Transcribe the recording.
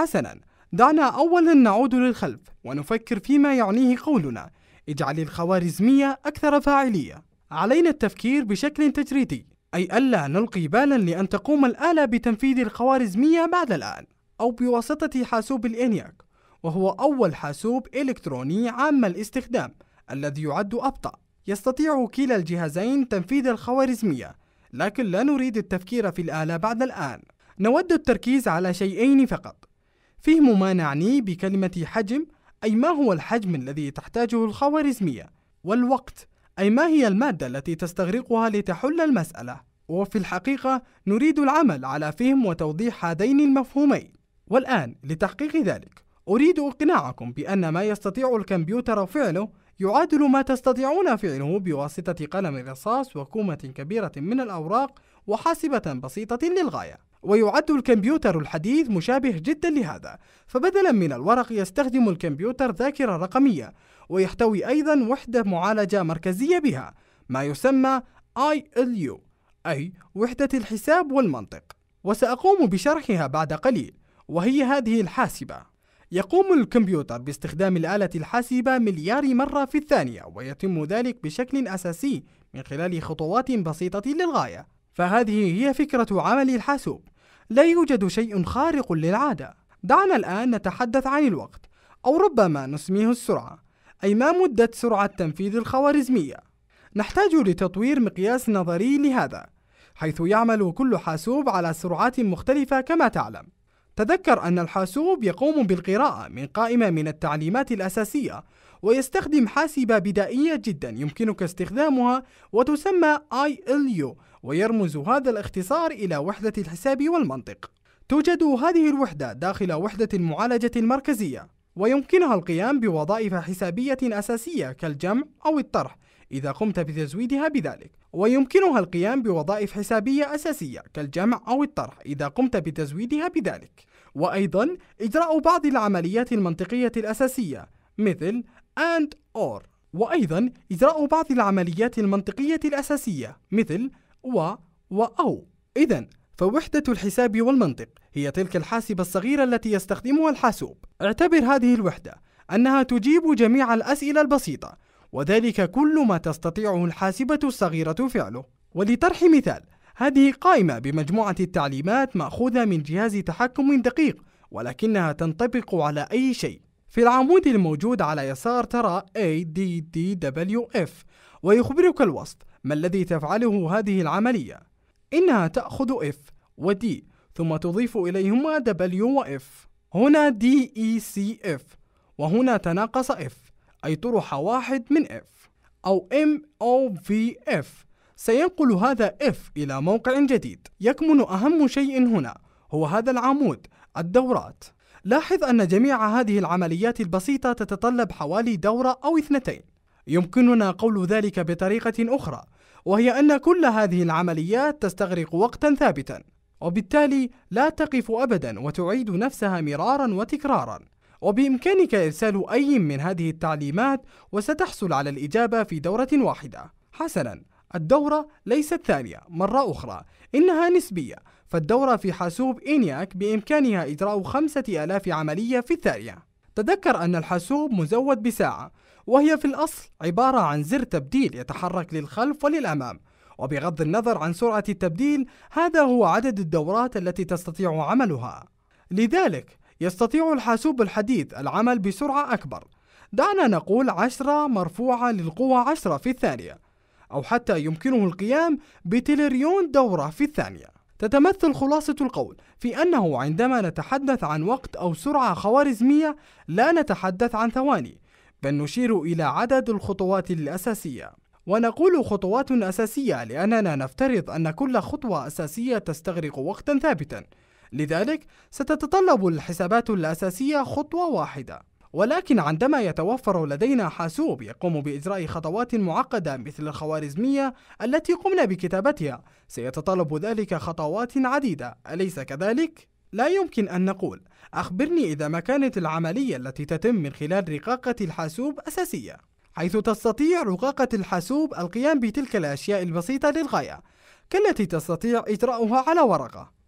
حسنا دعنا أولا نعود للخلف ونفكر فيما يعنيه قولنا اجعل الخوارزمية أكثر فاعلية علينا التفكير بشكل تجريدي أي ألا نلقي بالا لأن تقوم الآلة بتنفيذ الخوارزمية بعد الآن أو بواسطة حاسوب الإنياك وهو أول حاسوب إلكتروني عام الاستخدام الذي يعد أبطأ يستطيع كلا الجهازين تنفيذ الخوارزمية لكن لا نريد التفكير في الآلة بعد الآن نود التركيز على شيئين فقط فهم ما نعنيه بكلمة حجم أي ما هو الحجم الذي تحتاجه الخوارزمية والوقت أي ما هي المادة التي تستغرقها لتحل المسألة وفي الحقيقة نريد العمل على فهم وتوضيح هذين المفهومين والآن لتحقيق ذلك أريد إقناعكم بأن ما يستطيع الكمبيوتر فعله يعادل ما تستطيعون فعله بواسطة قلم رصاص وكومة كبيرة من الأوراق وحاسبة بسيطة للغاية ويعد الكمبيوتر الحديث مشابه جدا لهذا فبدلا من الورق يستخدم الكمبيوتر ذاكرة رقمية ويحتوي أيضا وحدة معالجة مركزية بها ما يسمى ILU أي وحدة الحساب والمنطق وسأقوم بشرحها بعد قليل وهي هذه الحاسبة يقوم الكمبيوتر باستخدام الآلة الحاسبة مليار مرة في الثانية ويتم ذلك بشكل أساسي من خلال خطوات بسيطة للغاية فهذه هي فكرة عمل الحاسوب لا يوجد شيء خارق للعادة دعنا الآن نتحدث عن الوقت أو ربما نسميه السرعة أي ما مدة سرعة تنفيذ الخوارزمية نحتاج لتطوير مقياس نظري لهذا حيث يعمل كل حاسوب على سرعات مختلفة كما تعلم تذكر أن الحاسوب يقوم بالقراءة من قائمة من التعليمات الأساسية ويستخدم حاسبة بدائية جدا يمكنك استخدامها وتسمى ILU ويرمز هذا الاختصار إلى وحدة الحساب والمنطق توجد هذه الوحدة داخل وحدة المعالجة المركزية ويمكنها القيام بوظائف حسابية أساسية كالجمع أو الطرح إذا قمت بتزويدها بذلك ويمكنها القيام بوظائف حسابية أساسية كالجمع أو الطرح إذا قمت بتزويدها بذلك وأيضا إجراء بعض العمليات المنطقية الأساسية مثل AND OR وأيضا إجراء بعض العمليات المنطقية الأساسية مثل و وأو إذا فوحدة الحساب والمنطق هي تلك الحاسبة الصغيرة التي يستخدمها الحاسوب اعتبر هذه الوحدة أنها تجيب جميع الأسئلة البسيطة وذلك كل ما تستطيعه الحاسبة الصغيرة فعله ولطرح مثال هذه قائمة بمجموعة التعليمات مأخوذة من جهاز تحكم دقيق ولكنها تنطبق على أي شيء في العمود الموجود على يسار ترى ADDWF ويخبرك الوصف ما الذي تفعله هذه العملية؟ إنها تأخذ F و D ثم تضيف إليهما W و F هنا D E C F وهنا تناقص F أي طرح واحد من F أو M O V F سينقل هذا F إلى موقع جديد يكمن أهم شيء هنا هو هذا العمود الدورات لاحظ أن جميع هذه العمليات البسيطة تتطلب حوالي دورة أو اثنتين يمكننا قول ذلك بطريقة أخرى وهي أن كل هذه العمليات تستغرق وقتا ثابتا وبالتالي لا تقف أبدا وتعيد نفسها مرارا وتكرارا وبإمكانك إرسال أي من هذه التعليمات وستحصل على الإجابة في دورة واحدة حسنا الدورة ليست ثانية مرة أخرى إنها نسبية فالدورة في حاسوب إنياك بإمكانها إجراء خمسة ألاف عملية في الثانية تذكر أن الحاسوب مزود بساعة وهي في الأصل عبارة عن زر تبديل يتحرك للخلف وللأمام وبغض النظر عن سرعة التبديل هذا هو عدد الدورات التي تستطيع عملها لذلك يستطيع الحاسوب الحديث العمل بسرعة أكبر دعنا نقول 10 مرفوعة للقوة 10 في الثانية أو حتى يمكنه القيام بتليريون دورة في الثانية تتمثل خلاصة القول في أنه عندما نتحدث عن وقت أو سرعة خوارزمية لا نتحدث عن ثواني بل نشير إلى عدد الخطوات الأساسية ونقول خطوات أساسية لأننا نفترض أن كل خطوة أساسية تستغرق وقتا ثابتا لذلك ستتطلب الحسابات الأساسية خطوة واحدة ولكن عندما يتوفر لدينا حاسوب يقوم بإجراء خطوات معقدة مثل الخوارزمية التي قمنا بكتابتها سيتطلب ذلك خطوات عديدة أليس كذلك؟ لا يمكن أن نقول أخبرني إذا ما كانت العملية التي تتم من خلال رقاقة الحاسوب أساسية حيث تستطيع رقاقة الحاسوب القيام بتلك الأشياء البسيطة للغاية كالتي تستطيع إجراؤها على ورقة